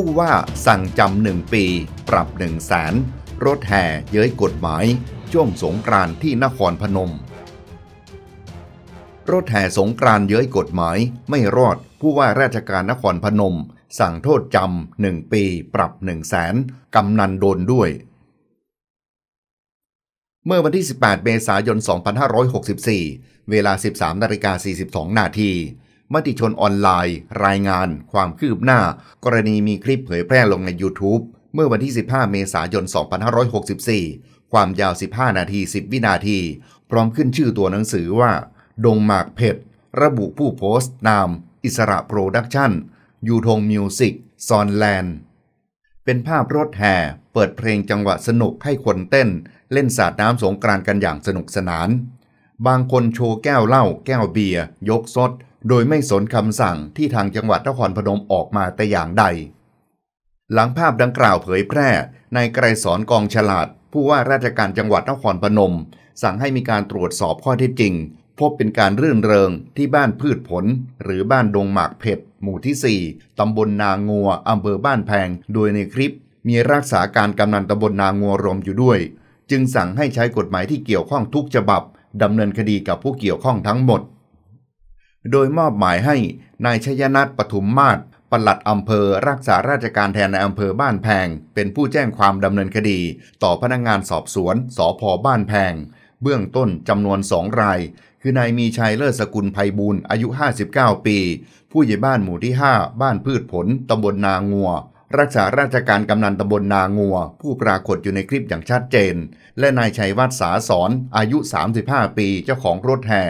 ผู้ว่าสั่งจำหนึ่งปี ปรับหนึ่งแสนรถแห่เย้ยกฎหมายช่วงสงกรานที่นครพนมรถแห่สงกรานเย้ยกฎหมายไม่รอดผู้ว่าราชการนครพนม สั่งโทษจำหนึ่งปี ปรับหนึ่งแสนกำนันโดนด้วย เมื่อวันที่ 18 เมษายน 2564 เวลา 13นาฬิกา42นาทีมติชนออนไลน์ รายงาน ความคืบหน้า กรณีมีคลิปเผยแพร่ลงใน YouTube เมื่อวันที่ 15 เมษายน 2564 ความยาว 15 นาที 10 วินาที พร้อมขึ้นชื่อตัวหนังสือว่า ดงหมากเผ็ดระบุผู้โพสต์นาม อิสระโปรดักชั่นยูทงมิวสิกซอนแลนด์ เป็นภาพรถแห่ เปิดเพลงจังหวะสนุกให้คนเต้น เล่นสาดน้ำสงกรานกันอย่างสนุกสนาน บางคนโชว์แก้วเหล้าแก้วเบียร์ยกซดโดยไม่สนคำสั่งที่ทางจังหวัดนครพนมออกมาแต่อย่างใด หลังภาพดังกล่าวเผยแพร่นายไกรสอนกองฉลาด ผู้ว่าราชการจังหวัดนครพนม สั่งให้มีการตรวจสอบข้อเท็จจริง พบเป็นการรื่นเริงที่บ้านพืชผล หรือบ้านดงหมากเผ็ด หมู่ที่ 4ตำบลนางัวอำเภอบ้านแพง โดยในคลิป มีรักษาการกำนันตำบลนางัวรมอยู่ด้วย จึงสั่งให้ใช้กฎหมายที่เกี่ยวข้องทุกฉบับดำเนินคดีกับผู้เกี่ยวข้องทั้งหมดโดยมอบหมายให้นายชยนัทปฐุมมาศปลัดอำเภอรักษาราชการแทนในอำเภอบ้านแพง เป็นผู้แจ้งความดำเนินคดี ต่อพนักงงานสอบสวน สอพอบ้านแพง เบื้องต้นจำนวนสองราย คือนายมีชัยเลิศสกุลภัยบูลอายุ 59 ปี ผู้ใหญ่บ้านหมู่ที่ 5 บ้านพืชผลตำบลนางัวรักษาราชการกำนันตำบลนางัว ผู้ปรากฏอยู่ในคลิปอย่างชัดเจน และนายชัยวัฒน์สาสอนอายุ 35 ปีเจ้าของรถแห่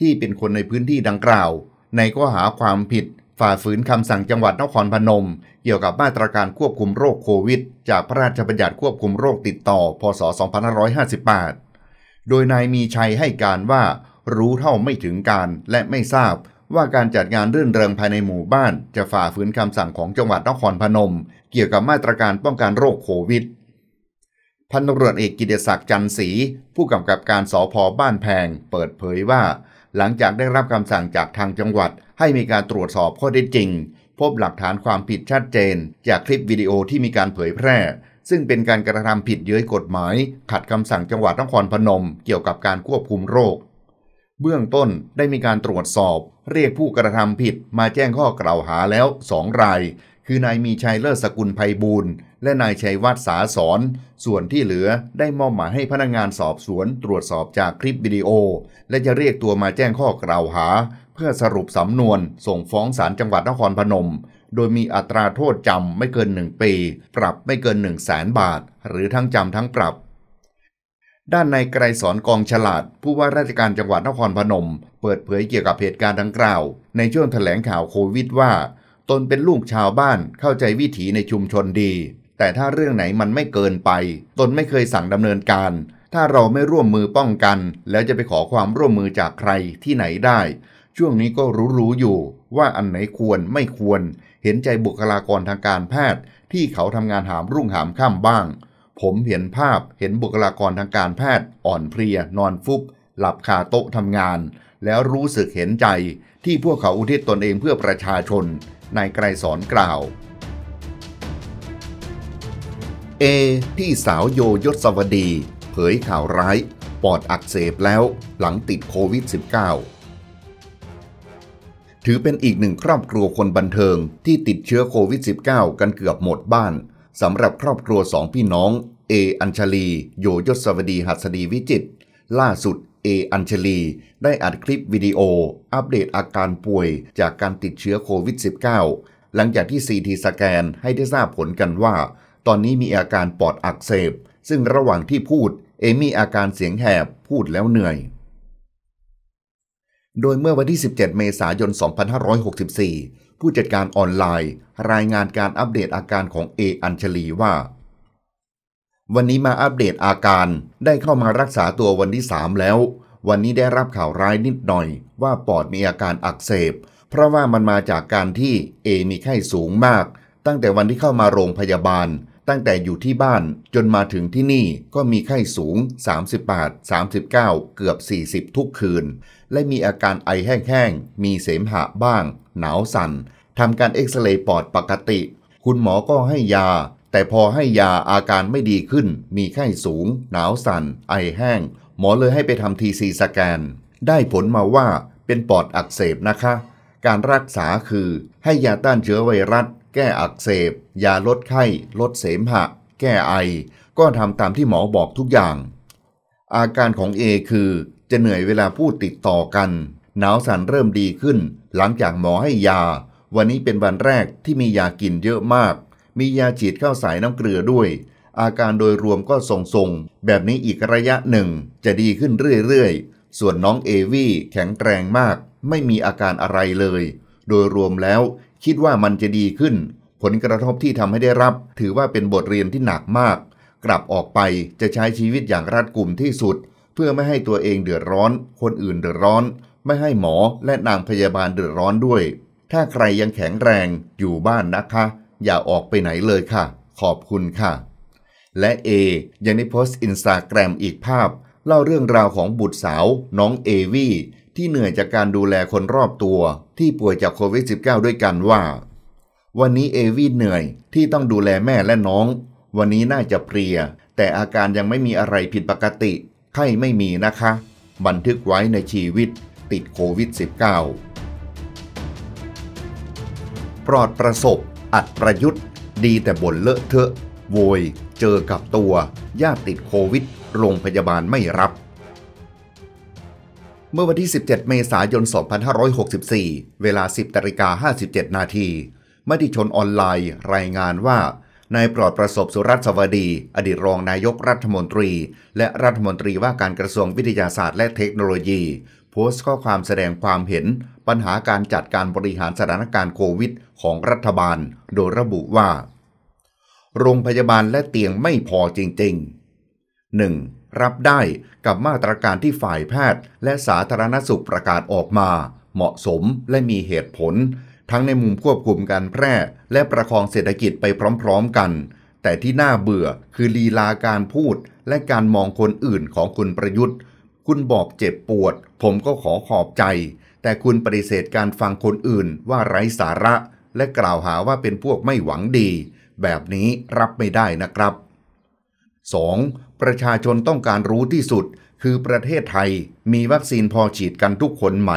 ที่เป็นคนในพื้นที่ดังกล่าว ในข้อหาความผิดฝ่าฝืนคำสั่งจังหวัดนครพนม เกี่ยวกับมาตรการควบคุมโรคโควิด จากพระราชบัญญัติควบคุมโรคติดต่อ พศ 2558 โดยนายมีชัยให้การว่า รู้เท่าไม่ถึงการและไม่ทราบว่าการจัดงานรื่นเริงภายในหมู่บ้าน จะฝ่าฝืนคำสั่งของจังหวัดนครพนม เกี่ยวกับมาตรการป้องกันโรคโควิด พันตรวจเอกกิติศักดิ์จันทร์ศรีผู้กำกับการสอพอบ้านแพง เปิดเผยว่า หลังจากได้รับคำสั่งจากทางจังหวัดให้มีการตรวจสอบข้อเท็จจริง พบหลักฐานความผิดชัดเจน จากคลิปวิดีโอที่มีการเผยแพร่ ซึ่งเป็นการกระทำผิดเย้ยกฎหมาย ขัดคำสั่งจังหวัดนครพนม เกี่ยวกับการควบคุมโรค เบื้องต้นได้มีการตรวจสอบเรียกผู้กระทำผิดมาแจ้งข้อกล่าวหาแล้วสองราย คือนายมีชัยเลิศสกุลภัยบูรณ์ และนายชัยวัฒน์สาสอน ส่วนที่เหลือได้มอบหมายให้พนักงงานสอบสวนตรวจสอบจากคลิปวิดีโอ และจะเรียกตัวมาแจ้งข้อกล่าวหา เพื่อสรุปสำนวน ส่งฟ้องศาลจังหวัดนครพนม โดยมีอัตราโทษจำไม่เกิน 1 ปีปรับไม่เกิน 1 0 0 0 0แสนบาท หรือทั้งจำทั้งปรับด้านนายไกรสอนกองฉลาด ผู้ว่าราชการจังหวัดนครพนมเปิดเผยเกี่ยวกับเหตุการณ์ดังกล่าว ในช่วงแถลงข่าวโควิดว่า ตนเป็นลูกชาวบ้านเข้าใจวิถีในชุมชนดี แต่ถ้าเรื่องไหนมันไม่เกินไป ตนไม่เคยสั่งดำเนินการ ถ้าเราไม่ร่วมมือป้องกัน แล้วจะไปขอความร่วมมือจากใครที่ไหนได้ ช่วงนี้ก็รู้ๆอยู่ ว่าอันไหนควรไม่ควร เห็นใจบุคลากรทางการแพทย์ ที่เขาทำงานหามรุ่งหามค่ำบ้างผมเห็นภาพเห็นบุคลากรทางการแพทย์อ่อนเพลีย นอนฟุบ หลับคาโต๊ะทำงาน แล้วรู้สึกเห็นใจที่พวกเขาอุทิศตนเองเพื่อประชาชนนายไกรสอนกล่าวเอพี่สาวโยยศวดี เผยข่าวร้ายปอดอักเสบแล้วหลังติดโควิด -19 ถือเป็นอีกหนึ่งครอบครัวคนบันเทิงที่ติดเชื้อโควิด -19 กันเกือบหมดบ้านสำหรับครอบครัวสองพี่น้องเออัญชลี โยยศวดีหัสดีวิจิต ล่าสุดเอ อัญชลี ได้อัดคลิปวิดีโอ อัปเดตอาการป่วยจากการติดเชื้อโควิด -19 หลังจากที่ซีทีสแกนให้ได้ทราบผลกันว่า ตอนนี้มีอาการปอดอักเสบซึ่งระหว่างที่พูดเอมีอาการเสียงแหบพูดแล้วเหนื่อย โดยเมื่อวันที่ 17 เมษายน 2564ผู้จัดการออนไลน์ รายงานการอัปเดตอาการของเออัญชลีว่า วันนี้มาอัปเดตอาการ ได้เข้ามารักษาตัววันที่ 3 แล้ว วันนี้ได้รับข่าวร้ายนิดหน่อยว่าปอดมีอาการอักเสบ เพราะว่ามันมาจากการที่เอมีไข้สูงมาก ตั้งแต่วันที่เข้ามาโรงพยาบาลตั้งแต่อยู่ที่บ้าน จนมาถึงที่นี่ก็มีไข้สูง38 39 เกือบ 40 ทุกคืน และมีอาการไอแห้งๆ มีเสมหะบ้าง หนาวสัน่นทำการเอ็กซเรย์ปอดปกติ คุณหมอก็ให้ยา แต่พอให้ยาอาการไม่ดีขึ้น มีไข้สูง หนาวสัน่น ไอแห้ง หมอเลยให้ไปทำทีซีสแกน ได้ผลมาว่าเป็นปอดอักเสบนะคะ การรักษาคือให้ยาต้านเชื้อไวรัสแก้อักเสบ ยาลดไข้ ลดเสมหะ แก้ไอ ก็ทำตามที่หมอบอกทุกอย่าง อาการของ A คือ จะเหนื่อยเวลาพูดติดต่อกัน หนาวสั่นเริ่มดีขึ้น หลังจากหมอให้ยา วันนี้เป็นวันแรกที่มียากินเยอะมาก มียาฉีดเข้าสายน้ำเกลือด้วย อาการโดยรวมก็ทรงๆ แบบนี้อีกระยะหนึ่งจะดีขึ้นเรื่อยๆ ส่วนน้องเอวี่แข็งแรงมากไม่มีอาการอะไรเลย โดยรวมแล้วคิดว่ามันจะดีขึ้น ผลกระทบที่ทำให้ได้รับ ถือว่าเป็นบทเรียนที่หนักมาก กลับออกไปจะใช้ชีวิตอย่างรัดกุมที่สุด เพื่อไม่ให้ตัวเองเดือดร้อน คนอื่นเดือดร้อน ไม่ให้หมอและนางพยาบาลเดือดร้อนด้วย ถ้าใครยังแข็งแรงอยู่บ้านนะคะ อย่าออกไปไหนเลยค่ะ ขอบคุณค่ะ และ A ยังได้โพสต์อินสตาแกรมอีกภาพ เล่าเรื่องราวของบุตรสาว น้องเอวี่ที่เหนื่อยจากการดูแลคนรอบตัวที่ป่วยจากโควิด -19 ด้วยกันว่า วันนี้เอวีเหนื่อยที่ต้องดูแลแม่และน้อง วันนี้น่าจะเพลีย แต่อาการยังไม่มีอะไรผิดปกติไข้ไม่มีนะคะ บันทึกไว้ในชีวิต ติดโควิด -19 ปลอดประสบ อัดประยุทธ์ ดีแต่บ่นเลอะเทอะ โวยเจอกับตัวญาติติดโควิดโรงพยาบาลไม่รับเมื่อวันที่ 17 เมษายน 2564 เวลา 10นาิกา57 นาทีมติชนออนไลน์รายงานว่า นายปลอดประสบสุรัตสวดี อดีตรองนายกรัฐมนตรี และรัฐมนตรีว่าการกระทรวงวิทยาศาสตร์และเทคโนโลยี โพสต์ข้อความแสดงความเห็น ปัญหาการจัดการบริหารสถานการณ์โควิดของรัฐบาล โดยระบุว่า โรงพยาบาลและเตียงไม่พอจริงๆ 1. รับได้กับมาตรการที่ฝ่ายแพทย์ และสาธารณสุขประกาศออกมา เหมาะสมและมีเหตุผล ทั้งในมุมควบคุมการแพร่ และประคองเศรษฐกิจไปพร้อม ๆกัน แต่ที่น่าเบื่อคือลีลาการพูดและการมองคนอื่นของคุณประยุทธ์ คุณบอกเจ็บปวด ผมก็ขอขอบใจ แต่คุณปฏิเสธการฟังคนอื่นว่าไร้สาระ และกล่าวหาว่าเป็นพวกไม่หวังดี แบบนี้รับไม่ได้นะครับ 2. ประชาชนต้องการรู้ที่สุด คือประเทศไทย มีวัคซีนพอฉีดกันทุกคนไหม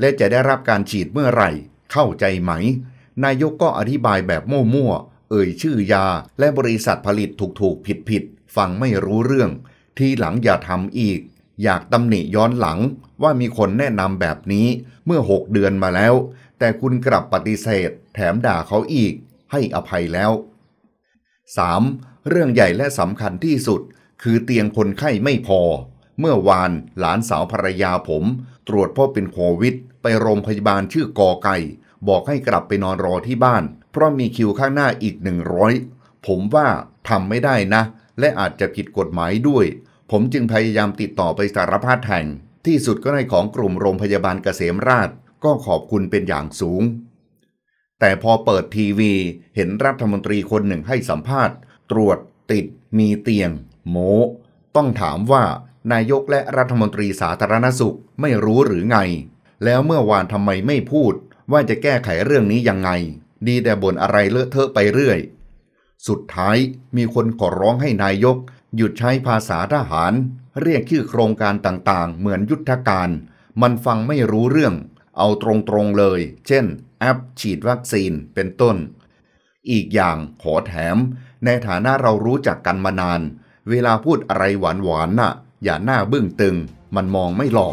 และจะได้รับการฉีดเมื่อไหร่ เข้าใจไหม นายกก็อธิบายแบบมั่วๆเอ่ยชื่อยา และบริษัทผลิตถูกๆ ผิดๆ ฟังไม่รู้เรื่อง ทีหลังอย่าทำอีก อยากตำหนิย้อนหลังว่ามีคนแนะนำแบบนี้ เมื่อ 6 เดือนมาแล้ว แต่คุณกลับปฏิเสธแถมด่าเขาอีก ให้อภัยแล้ว 3. เรื่องใหญ่และสำคัญที่สุดคือเตียงคนไข้ไม่พอ เมื่อวานหลานสาวภรรยาผม ตรวจพบเป็นโควิดไปโรงพยาบาลชื่อกอไก่ บอกให้กลับไปนอนรอที่บ้าน เพราะมีคิวข้างหน้าอีก 100 ผมว่าทำไม่ได้นะ และอาจจะผิดกฎหมายด้วย ผมจึงพยายามติดต่อไปสารพัดแห่ง ที่สุดก็ในของกลุ่มโรงพยาบาลเกษมราชก็ขอบคุณเป็นอย่างสูงแต่พอเปิดทีวี เห็นรัฐมนตรีคนหนึ่งให้สัมภาษณ์ ตรวจติด มีเตียง โม ต้องถามว่านายกและรัฐมนตรีสาธารณสุขไม่รู้หรือไง แล้วเมื่อวานทำไมไม่พูด ว่าจะแก้ไขเรื่องนี้ยังไง ดีแต่บ่นอะไรเลอะเทอะไปเรื่อย สุดท้ายมีคนขอร้องให้นายก หยุดใช้ภาษาทหาร เรียกชื่อโครงการต่างๆ เหมือนยุทธการ มันฟังไม่รู้เรื่อง เอาตรงๆเลย เช่นแอป ฉีดวัคซีนเป็นต้น อีกอย่าง ขอแถม ในฐานะเรารู้จักกันมานาน เวลาพูดอะไรหวานๆ น่ะอย่าหน้าบึ้งตึง มันมองไม่หล่อ